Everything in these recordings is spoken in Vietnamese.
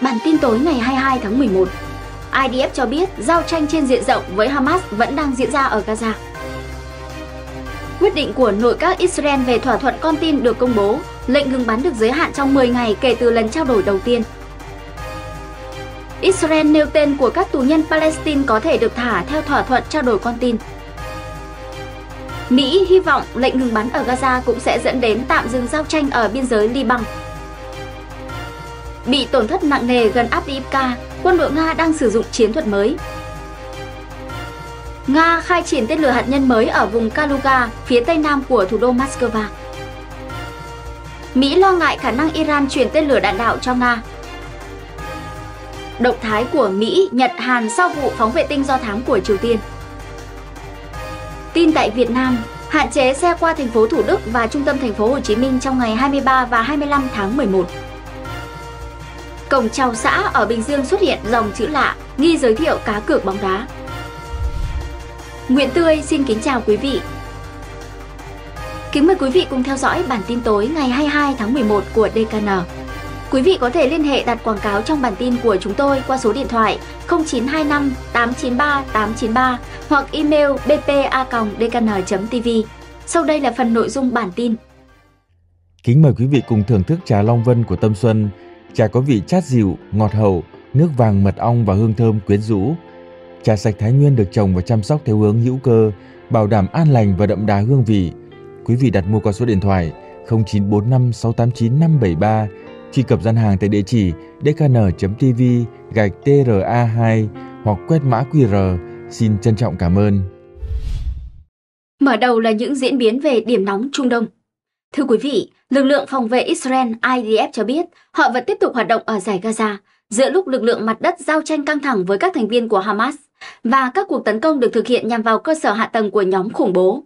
Bản tin tối ngày 22 tháng 11 IDF cho biết giao tranh trên diện rộng với Hamas vẫn đang diễn ra ở Gaza. Quyết định của nội các Israel về thỏa thuận con tin được công bố, lệnh ngừng bắn được giới hạn trong 10 ngày kể từ lần trao đổi đầu tiên. Israel nêu tên của các tù nhân Palestine có thể được thả theo thỏa thuận trao đổi con tin. Mỹ hy vọng lệnh ngừng bắn ở Gaza cũng sẽ dẫn đến tạm dừng giao tranh ở biên giới Liban bị tổn thất nặng nề gần Avdiivka, quân đội Nga đang sử dụng chiến thuật mới. Nga khai triển tên lửa hạt nhân mới ở vùng Kaluga, phía tây nam của thủ đô Moscow. Mỹ lo ngại khả năng Iran chuyển tên lửa đạn đạo cho Nga. Động thái của Mỹ, Nhật, Hàn sau vụ phóng vệ tinh do thám của Triều Tiên. Tin tại Việt Nam, hạn chế xe qua thành phố Thủ Đức và trung tâm thành phố Hồ Chí Minh trong ngày 23 và 25 tháng 11 cổng chào xã ở Bình Dương xuất hiện dòng chữ lạ, nghi giới thiệu cá cược bóng đá. Nguyễn Tươi xin kính chào quý vị. Kính mời quý vị cùng theo dõi bản tin tối ngày 22 tháng 11 của DKN. Quý vị có thể liên hệ đặt quảng cáo trong bản tin của chúng tôi qua số điện thoại 0925 893 893 hoặc email bpa.dkn.tv. Sau đây là phần nội dung bản tin. Kính mời quý vị cùng thưởng thức trà Long Vân của Tâm Xuân Trà có vị chát dịu, ngọt hậu, nước vàng mật ong và hương thơm quyến rũ. Trà sạch Thái Nguyên được trồng và chăm sóc theo hướng hữu cơ, bảo đảm an lành và đậm đà hương vị. Quý vị đặt mua qua số điện thoại 0945 689 573 truy cập gian hàng tại địa chỉ dkn.tv gạch tra2 hoặc quét mã QR. Xin trân trọng cảm ơn. Mở đầu là những diễn biến về điểm nóng Trung Đông. Thưa quý vị, lực lượng phòng vệ Israel IDF cho biết họ vẫn tiếp tục hoạt động ở giải Gaza giữa lúc lực lượng mặt đất giao tranh căng thẳng với các thành viên của Hamas và các cuộc tấn công được thực hiện nhằm vào cơ sở hạ tầng của nhóm khủng bố.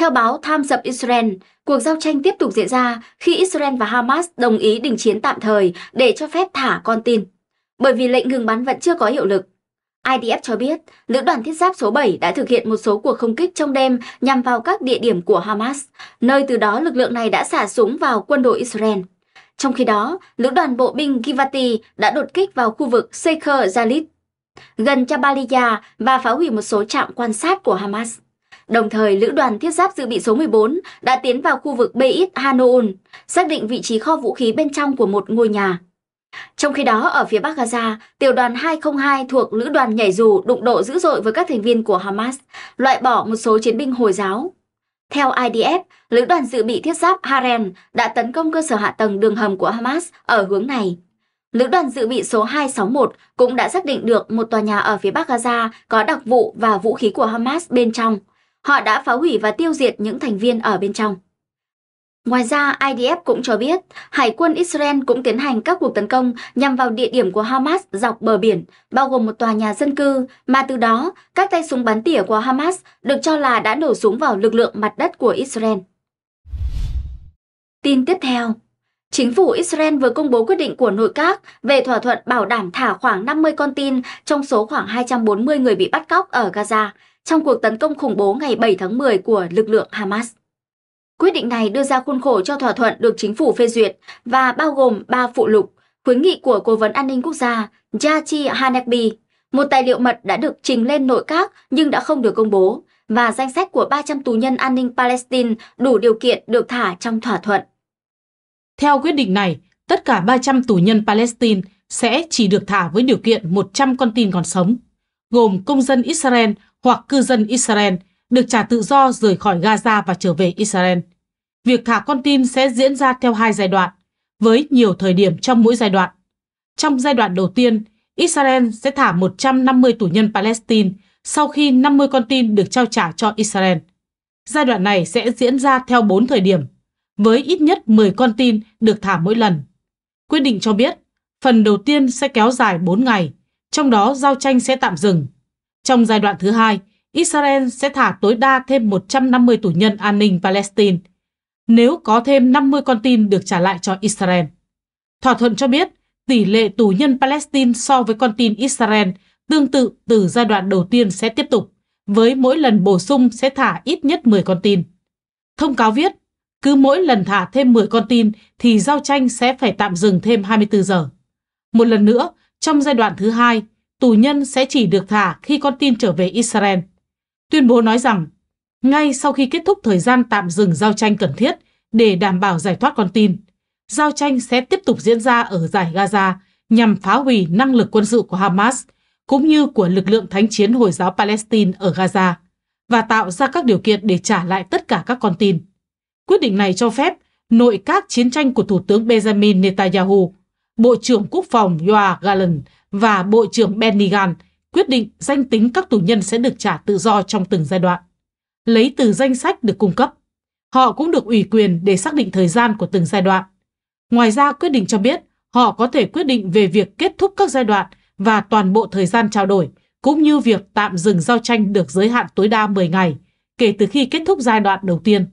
Theo báo Times of Israel, cuộc giao tranh tiếp tục diễn ra khi Israel và Hamas đồng ý đình chiến tạm thời để cho phép thả con tin. Bởi vì lệnh ngừng bắn vẫn chưa có hiệu lực, IDF cho biết, lữ đoàn thiết giáp số 7 đã thực hiện một số cuộc không kích trong đêm nhằm vào các địa điểm của Hamas, nơi từ đó lực lượng này đã xả súng vào quân đội Israel. Trong khi đó, lữ đoàn bộ binh Givati đã đột kích vào khu vực Seker Jalit, gần Jabalia và phá hủy một số trạm quan sát của Hamas. Đồng thời, lữ đoàn thiết giáp dự bị số 14 đã tiến vào khu vực Beit Hanoun, xác định vị trí kho vũ khí bên trong của một ngôi nhà. Trong khi đó, ở phía Bắc Gaza, tiểu đoàn 202 thuộc lữ đoàn nhảy dù đụng độ dữ dội với các thành viên của Hamas, loại bỏ một số chiến binh Hồi giáo. Theo IDF, lữ đoàn dự bị thiết giáp Haren đã tấn công cơ sở hạ tầng đường hầm của Hamas ở hướng này. Lữ đoàn dự bị số 261 cũng đã xác định được một tòa nhà ở phía Bắc Gaza có đặc vụ và vũ khí của Hamas bên trong. Họ đã phá hủy và tiêu diệt những thành viên ở bên trong. Ngoài ra, IDF cũng cho biết Hải quân Israel cũng tiến hành các cuộc tấn công nhằm vào địa điểm của Hamas dọc bờ biển, bao gồm một tòa nhà dân cư, mà từ đó các tay súng bắn tỉa của Hamas được cho là đã nổ súng vào lực lượng mặt đất của Israel. Tin tiếp theo Chính phủ Israel vừa công bố quyết định của nội các về thỏa thuận bảo đảm thả khoảng 50 con tin trong số khoảng 240 người bị bắt cóc ở Gaza trong cuộc tấn công khủng bố ngày 7 tháng 10 của lực lượng Hamas. Quyết định này đưa ra khuôn khổ cho thỏa thuận được chính phủ phê duyệt và bao gồm 3 phụ lục, khuyến nghị của Cố vấn An ninh Quốc gia Yachi Hanekbi, một tài liệu mật đã được trình lên nội các nhưng đã không được công bố, và danh sách của 300 tù nhân an ninh Palestine đủ điều kiện được thả trong thỏa thuận. Theo quyết định này, tất cả 300 tù nhân Palestine sẽ chỉ được thả với điều kiện 100 con tin còn sống, gồm công dân Israel hoặc cư dân Israel được trả tự do rời khỏi Gaza và trở về Israel. Việc thả con tin sẽ diễn ra theo hai giai đoạn, với nhiều thời điểm trong mỗi giai đoạn. Trong giai đoạn đầu tiên, Israel sẽ thả 150 tù nhân Palestine sau khi 50 con tin được trao trả cho Israel. Giai đoạn này sẽ diễn ra theo 4 thời điểm, với ít nhất 10 con tin được thả mỗi lần. Quyết định cho biết, phần đầu tiên sẽ kéo dài 4 ngày, trong đó giao tranh sẽ tạm dừng. Trong giai đoạn thứ hai, Israel sẽ thả tối đa thêm 150 tù nhân an ninh Palestine – nếu có thêm 50 con tin được trả lại cho Israel. Thỏa thuận cho biết tỷ lệ tù nhân Palestine so với con tin Israel tương tự từ giai đoạn đầu tiên sẽ tiếp tục, với mỗi lần bổ sung sẽ thả ít nhất 10 con tin. Thông cáo viết, cứ mỗi lần thả thêm 10 con tin thì giao tranh sẽ phải tạm dừng thêm 24 giờ. Một lần nữa, trong giai đoạn thứ hai, tù nhân sẽ chỉ được thả khi con tin trở về Israel. Tuyên bố nói rằng ngay sau khi kết thúc thời gian tạm dừng giao tranh cần thiết để đảm bảo giải thoát con tin. Giao tranh sẽ tiếp tục diễn ra ở giải Gaza nhằm phá hủy năng lực quân sự của Hamas cũng như của lực lượng thánh chiến Hồi giáo Palestine ở Gaza và tạo ra các điều kiện để trả lại tất cả các con tin. Quyết định này cho phép nội các chiến tranh của Thủ tướng Benjamin Netanyahu, Bộ trưởng Quốc phòng Yoav Gallant và Bộ trưởng Benny Gantz quyết định danh tính các tù nhân sẽ được trả tự do trong từng giai đoạn lấy từ danh sách được cung cấp. Họ cũng được ủy quyền để xác định thời gian của từng giai đoạn. Ngoài ra, quyết định cho biết họ có thể quyết định về việc kết thúc các giai đoạn và toàn bộ thời gian trao đổi, cũng như việc tạm dừng giao tranh được giới hạn tối đa 10 ngày kể từ khi kết thúc giai đoạn đầu tiên.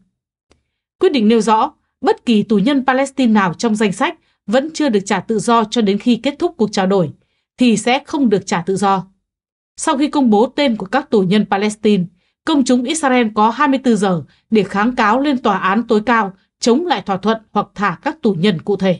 Quyết định nêu rõ, bất kỳ tù nhân Palestine nào trong danh sách vẫn chưa được trả tự do cho đến khi kết thúc cuộc trao đổi, thì sẽ không được trả tự do. Sau khi công bố tên của các tù nhân Palestine, công chúng Israel có 24 giờ để kháng cáo lên tòa án tối cao chống lại thỏa thuận hoặc thả các tù nhân cụ thể.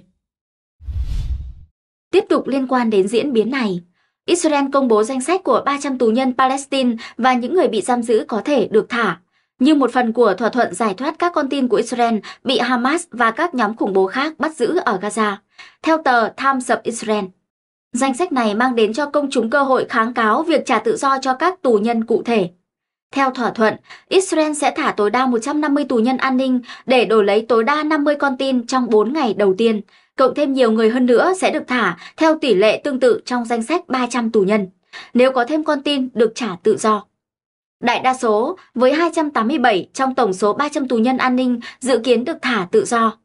Tiếp tục liên quan đến diễn biến này, Israel công bố danh sách của 300 tù nhân Palestine và những người bị giam giữ có thể được thả, như một phần của thỏa thuận giải thoát các con tin của Israel bị Hamas và các nhóm khủng bố khác bắt giữ ở Gaza, theo tờ Times of Israel. Danh sách này mang đến cho công chúng cơ hội kháng cáo việc trả tự do cho các tù nhân cụ thể theo thỏa thuận, Israel sẽ thả tối đa 150 tù nhân an ninh để đổi lấy tối đa 50 con tin trong 4 ngày đầu tiên. Cộng thêm nhiều người hơn nữa sẽ được thả theo tỷ lệ tương tự trong danh sách 300 tù nhân. Nếu có thêm con tin được trả tự do. Đại đa số, với 287 trong tổng số 300 tù nhân an ninh dự kiến được thả tự do,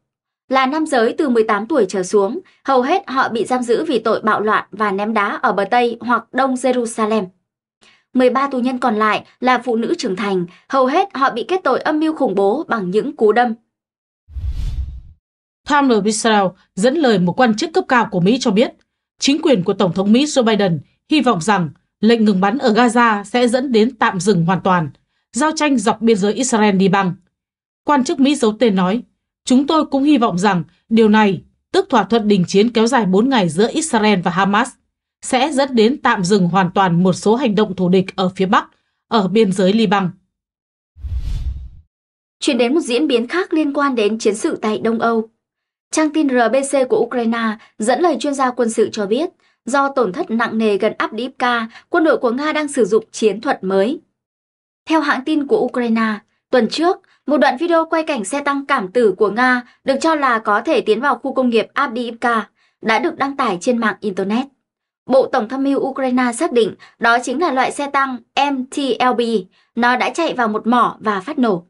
là nam giới từ 18 tuổi trở xuống, hầu hết họ bị giam giữ vì tội bạo loạn và ném đá ở bờ Tây hoặc Đông Jerusalem. 13 tù nhân còn lại là phụ nữ trưởng thành, hầu hết họ bị kết tội âm mưu khủng bố bằng những cú đâm. Tom Bissell dẫn lời một quan chức cấp cao của Mỹ cho biết, chính quyền của Tổng thống Mỹ Joe Biden hy vọng rằng lệnh ngừng bắn ở Gaza sẽ dẫn đến tạm dừng hoàn toàn, giao tranh dọc biên giới Israel đi băng. Quan chức Mỹ giấu tên nói, chúng tôi cũng hy vọng rằng điều này, tức thỏa thuận đình chiến kéo dài 4 ngày giữa Israel và Hamas, sẽ dẫn đến tạm dừng hoàn toàn một số hành động thù địch ở phía Bắc, ở biên giới Liban. Chuyển đến một diễn biến khác liên quan đến chiến sự tại Đông Âu. Trang tin RBC của Ukraine dẫn lời chuyên gia quân sự cho biết, do tổn thất nặng nề gần Abdiivka, quân đội của Nga đang sử dụng chiến thuật mới. Theo hãng tin của Ukraine, tuần trước, một đoạn video quay cảnh xe tăng cảm tử của Nga được cho là có thể tiến vào khu công nghiệp Abdiivka đã được đăng tải trên mạng Internet. Bộ Tổng tham mưu Ukraine xác định đó chính là loại xe tăng MTLB. Nó đã chạy vào một mỏ và phát nổ.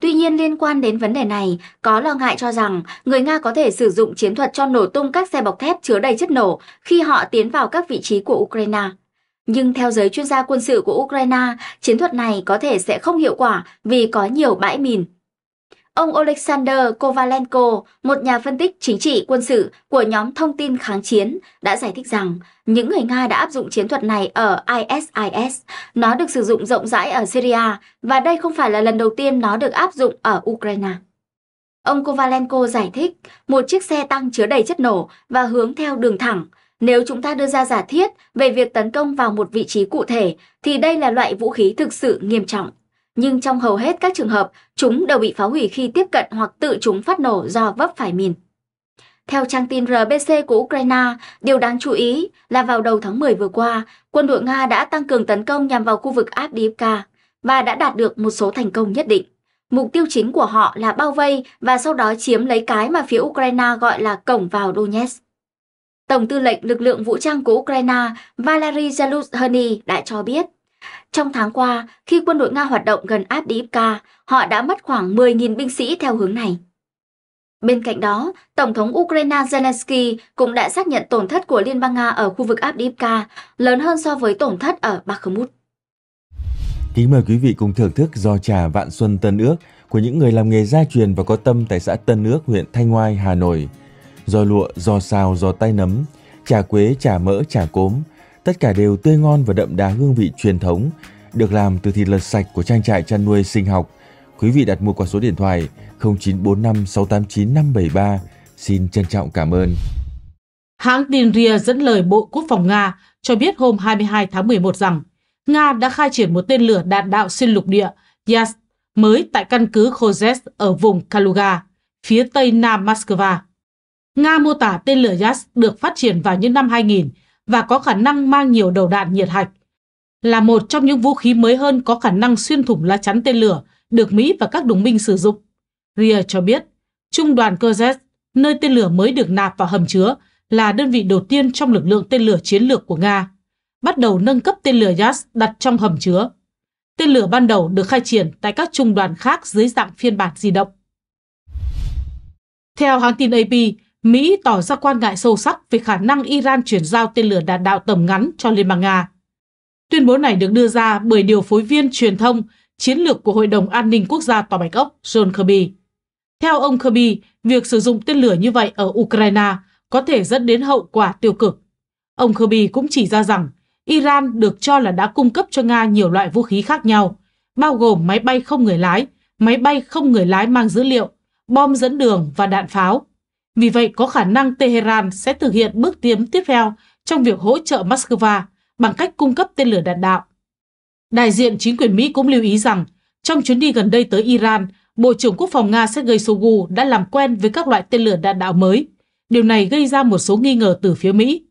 Tuy nhiên liên quan đến vấn đề này, có lo ngại cho rằng người Nga có thể sử dụng chiến thuật cho nổ tung các xe bọc thép chứa đầy chất nổ khi họ tiến vào các vị trí của Ukraine. Nhưng theo giới chuyên gia quân sự của Ukraine, chiến thuật này có thể sẽ không hiệu quả vì có nhiều bãi mìn. Ông Alexander Kovalenko, một nhà phân tích chính trị quân sự của nhóm thông tin kháng chiến, đã giải thích rằng những người Nga đã áp dụng chiến thuật này ở ISIS. Nó được sử dụng rộng rãi ở Syria và đây không phải là lần đầu tiên nó được áp dụng ở Ukraine. Ông Kovalenko giải thích, một chiếc xe tăng chứa đầy chất nổ và hướng theo đường thẳng. Nếu chúng ta đưa ra giả thiết về việc tấn công vào một vị trí cụ thể, thì đây là loại vũ khí thực sự nghiêm trọng nhưng trong hầu hết các trường hợp, chúng đều bị phá hủy khi tiếp cận hoặc tự chúng phát nổ do vấp phải mìn. Theo trang tin RBC của Ukraine, điều đáng chú ý là vào đầu tháng 10 vừa qua, quân đội Nga đã tăng cường tấn công nhằm vào khu vực Avdiivka và đã đạt được một số thành công nhất định. Mục tiêu chính của họ là bao vây và sau đó chiếm lấy cái mà phía Ukraine gọi là cổng vào Donetsk. Tổng tư lệnh lực lượng vũ trang của Ukraine Valery Zaluzhny đã cho biết trong tháng qua, khi quân đội Nga hoạt động gần Avdiivka, họ đã mất khoảng 10.000 binh sĩ theo hướng này. Bên cạnh đó, Tổng thống Ukraine Zelensky cũng đã xác nhận tổn thất của Liên bang Nga ở khu vực Avdiivka lớn hơn so với tổn thất ở Bakhmut. Kính mời quý vị cùng thưởng thức do trà Vạn Xuân Tân Ước của những người làm nghề gia truyền và có tâm tại xã Tân Ước, huyện Thanh Oai, Hà Nội. Do lụa, do sao, do tay nấm, trà quế, trà mỡ, trà cốm, Tất cả đều tươi ngon và đậm đà hương vị truyền thống, được làm từ thịt lợn sạch của trang trại chăn nuôi sinh học. Quý vị đặt mua qua số điện thoại 0945 689 573. Xin trân trọng cảm ơn. Hãng tin RIA dẫn lời Bộ Quốc phòng Nga cho biết hôm 22 tháng 11 rằng Nga đã khai triển một tên lửa đạn đạo xuyên lục địa Yas mới tại căn cứ Khozes ở vùng Kaluga, phía tây nam Moscow. Nga mô tả tên lửa Yas được phát triển vào những năm 2000 và có khả năng mang nhiều đầu đạn nhiệt hạch. Là một trong những vũ khí mới hơn có khả năng xuyên thủng lá chắn tên lửa được Mỹ và các đồng minh sử dụng. Ria cho biết, Trung đoàn Kurz, nơi tên lửa mới được nạp vào hầm chứa, là đơn vị đầu tiên trong lực lượng tên lửa chiến lược của Nga, bắt đầu nâng cấp tên lửa Yas đặt trong hầm chứa. Tên lửa ban đầu được khai triển tại các trung đoàn khác dưới dạng phiên bản di động. Theo hãng tin AP, Mỹ tỏ ra quan ngại sâu sắc về khả năng Iran chuyển giao tên lửa đạn đạo tầm ngắn cho Liên bang Nga. Tuyên bố này được đưa ra bởi điều phối viên truyền thông chiến lược của Hội đồng An ninh Quốc gia Tòa Bạch Ốc John Kirby. Theo ông Kirby, việc sử dụng tên lửa như vậy ở Ukraine có thể dẫn đến hậu quả tiêu cực. Ông Kirby cũng chỉ ra rằng Iran được cho là đã cung cấp cho Nga nhiều loại vũ khí khác nhau, bao gồm máy bay không người lái, máy bay không người lái mang dữ liệu, bom dẫn đường và đạn pháo. Vì vậy, có khả năng Tehran sẽ thực hiện bước tiến tiếp theo trong việc hỗ trợ Moscow bằng cách cung cấp tên lửa đạn đạo. Đại diện chính quyền Mỹ cũng lưu ý rằng, trong chuyến đi gần đây tới Iran, Bộ trưởng Quốc phòng Nga Sergei Shoigu đã làm quen với các loại tên lửa đạn đạo mới. Điều này gây ra một số nghi ngờ từ phía Mỹ.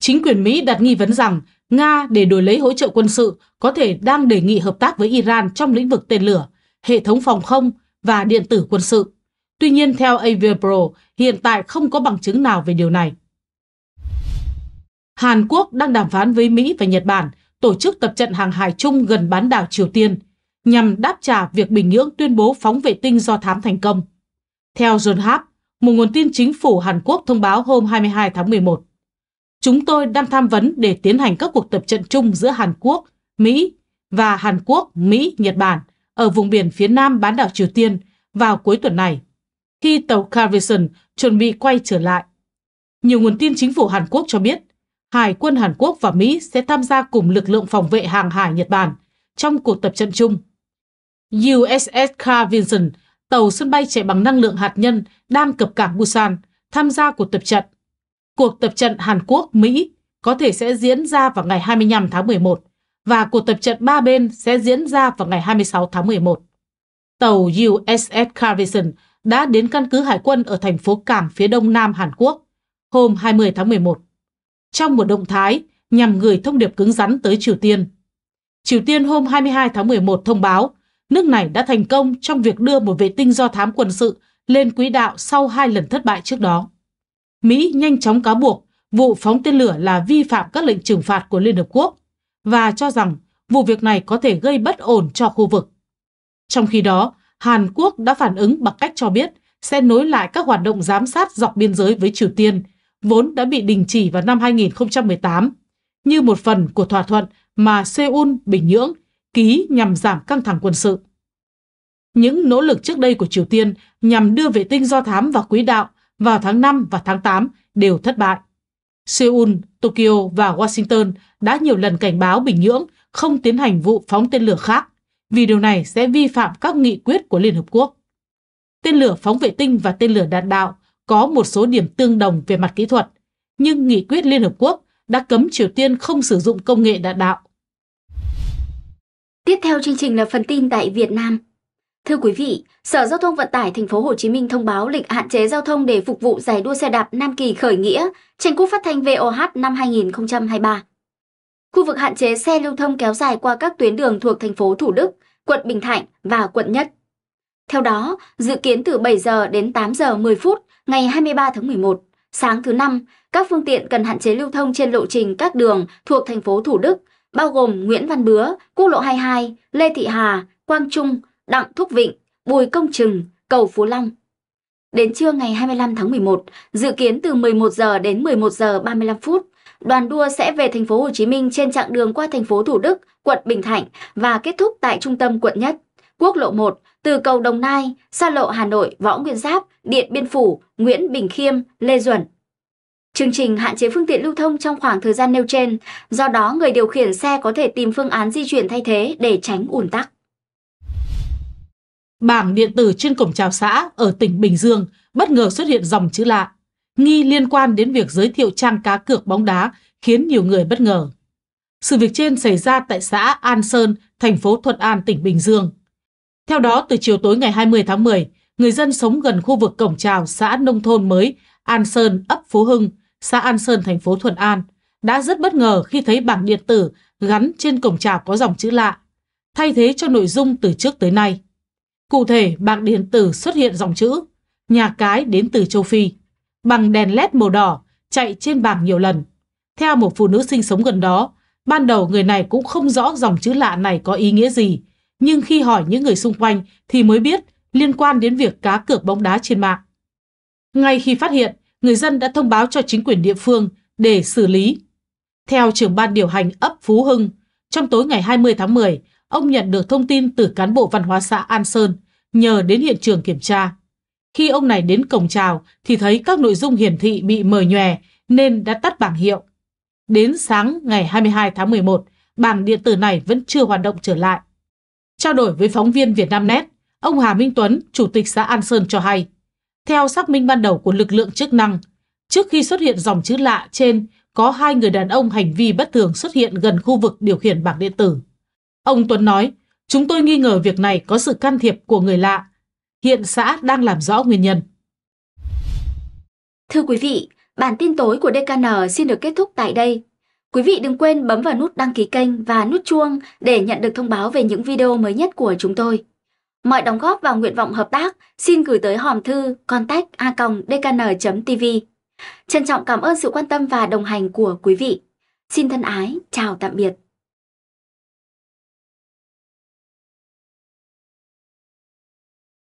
Chính quyền Mỹ đặt nghi vấn rằng Nga để đổi lấy hỗ trợ quân sự có thể đang đề nghị hợp tác với Iran trong lĩnh vực tên lửa, hệ thống phòng không và điện tử quân sự. Tuy nhiên, theo Avia Pro, hiện tại không có bằng chứng nào về điều này. Hàn Quốc đang đàm phán với Mỹ và Nhật Bản tổ chức tập trận hàng hải chung gần bán đảo Triều Tiên nhằm đáp trả việc Bình Nhưỡng tuyên bố phóng vệ tinh do thám thành công. Theo John Hap, một nguồn tin chính phủ Hàn Quốc thông báo hôm 22 tháng 11, chúng tôi đang tham vấn để tiến hành các cuộc tập trận chung giữa Hàn Quốc, Mỹ và Hàn Quốc, Mỹ, Nhật Bản ở vùng biển phía nam bán đảo Triều Tiên vào cuối tuần này khi tàu Carvation chuẩn bị quay trở lại. Nhiều nguồn tin chính phủ Hàn Quốc cho biết, Hải quân Hàn Quốc và Mỹ sẽ tham gia cùng lực lượng phòng vệ hàng hải Nhật Bản trong cuộc tập trận chung. USS Carvinson, tàu sân bay chạy bằng năng lượng hạt nhân đang cập cảng Busan, tham gia cuộc tập trận. Cuộc tập trận Hàn Quốc-Mỹ có thể sẽ diễn ra vào ngày 25 tháng 11 và cuộc tập trận ba bên sẽ diễn ra vào ngày 26 tháng 11. Tàu USS Carvinson đã đến căn cứ hải quân ở thành phố Cảng phía đông nam Hàn Quốc hôm 20 tháng 11. Trong một động thái nhằm gửi thông điệp cứng rắn tới Triều Tiên. Triều Tiên hôm 22 tháng 11 thông báo nước này đã thành công trong việc đưa một vệ tinh do thám quân sự lên quỹ đạo sau hai lần thất bại trước đó. Mỹ nhanh chóng cáo buộc vụ phóng tên lửa là vi phạm các lệnh trừng phạt của Liên Hợp Quốc và cho rằng vụ việc này có thể gây bất ổn cho khu vực. Trong khi đó, Hàn Quốc đã phản ứng bằng cách cho biết sẽ nối lại các hoạt động giám sát dọc biên giới với Triều Tiên, vốn đã bị đình chỉ vào năm 2018, như một phần của thỏa thuận mà Seoul, Bình Nhưỡng ký nhằm giảm căng thẳng quân sự. Những nỗ lực trước đây của Triều Tiên nhằm đưa vệ tinh do thám vào quỹ đạo vào tháng 5 và tháng 8 đều thất bại. Seoul, Tokyo và Washington đã nhiều lần cảnh báo Bình Nhưỡng không tiến hành vụ phóng tên lửa khác vì điều này sẽ vi phạm các nghị quyết của Liên Hợp Quốc. Tên lửa phóng vệ tinh và tên lửa đạn đạo có một số điểm tương đồng về mặt kỹ thuật, nhưng nghị quyết Liên Hợp Quốc đã cấm Triều Tiên không sử dụng công nghệ đạn đạo. Tiếp theo chương trình là phần tin tại Việt Nam. Thưa quý vị, Sở Giao thông Vận tải Thành phố Hồ Chí Minh thông báo lịch hạn chế giao thông để phục vụ giải đua xe đạp Nam Kỳ khởi nghĩa, tranh cúp phát thanh VOH năm 2023. Khu vực hạn chế xe lưu thông kéo dài qua các tuyến đường thuộc thành phố Thủ Đức, quận Bình Thạnh và quận Nhất. Theo đó, dự kiến từ 7 giờ đến 8 giờ 10 phút ngày 23 tháng 11, sáng thứ năm, các phương tiện cần hạn chế lưu thông trên lộ trình các đường thuộc thành phố Thủ Đức, bao gồm Nguyễn Văn Bứa, Quốc lộ 22, Lê Thị Hà, Quang Trung, Đặng Thúc Vịnh, Bùi Công Trừng, Cầu Phú Long. Đến trưa ngày 25 tháng 11, dự kiến từ 11 giờ đến 11 giờ 35 phút, đoàn đua sẽ về thành phố Hồ Chí Minh trên chặng đường qua thành phố Thủ Đức, quận Bình Thạnh và kết thúc tại trung tâm quận nhất. Quốc lộ 1 từ cầu Đồng Nai, xa lộ Hà Nội, Võ Nguyên Giáp, Điện Biên Phủ, Nguyễn Bình Khiêm, Lê Duẩn. Chương trình hạn chế phương tiện lưu thông trong khoảng thời gian nêu trên, do đó người điều khiển xe có thể tìm phương án di chuyển thay thế để tránh ùn tắc. Bảng điện tử trên cổng chào xã ở tỉnh Bình Dương bất ngờ xuất hiện dòng chữ lạ nghi liên quan đến việc giới thiệu trang cá cược bóng đá khiến nhiều người bất ngờ. Sự việc trên xảy ra tại xã An Sơn, thành phố Thuận An, tỉnh Bình Dương. Theo đó, từ chiều tối ngày 20 tháng 10, người dân sống gần khu vực cổng trào xã Nông Thôn Mới, An Sơn, ấp Phú Hưng, xã An Sơn, thành phố Thuận An, đã rất bất ngờ khi thấy bảng điện tử gắn trên cổng trào có dòng chữ lạ, thay thế cho nội dung từ trước tới nay. Cụ thể, bảng điện tử xuất hiện dòng chữ Nhà cái đến từ châu Phi bằng đèn led màu đỏ chạy trên bảng nhiều lần. Theo một phụ nữ sinh sống gần đó, ban đầu người này cũng không rõ dòng chữ lạ này có ý nghĩa gì, nhưng khi hỏi những người xung quanh thì mới biết liên quan đến việc cá cược bóng đá trên mạng. Ngay khi phát hiện, người dân đã thông báo cho chính quyền địa phương để xử lý. Theo trưởng ban điều hành ấp Phú Hưng, trong tối ngày 20 tháng 10, ông nhận được thông tin từ cán bộ văn hóa xã An Sơn nhờ đến hiện trường kiểm tra. Khi ông này đến cổng chào thì thấy các nội dung hiển thị bị mờ nhòe nên đã tắt bảng hiệu. Đến sáng ngày 22 tháng 11, bảng điện tử này vẫn chưa hoạt động trở lại. Trao đổi với phóng viên Vietnamnet, ông Hà Minh Tuấn, chủ tịch xã An Sơn cho hay, theo xác minh ban đầu của lực lượng chức năng, trước khi xuất hiện dòng chữ lạ trên, có hai người đàn ông hành vi bất thường xuất hiện gần khu vực điều khiển bảng điện tử. Ông Tuấn nói, chúng tôi nghi ngờ việc này có sự can thiệp của người lạ Hiện xã đang làm rõ nguyên nhân. Thưa quý vị, bản tin tối của DKN xin được kết thúc tại đây. Quý vị đừng quên bấm vào nút đăng ký kênh và nút chuông để nhận được thông báo về những video mới nhất của chúng tôi. Mọi đóng góp và nguyện vọng hợp tác xin gửi tới hòm thư contact a.dkn.tv. Trân trọng cảm ơn sự quan tâm và đồng hành của quý vị. Xin thân ái, chào tạm biệt.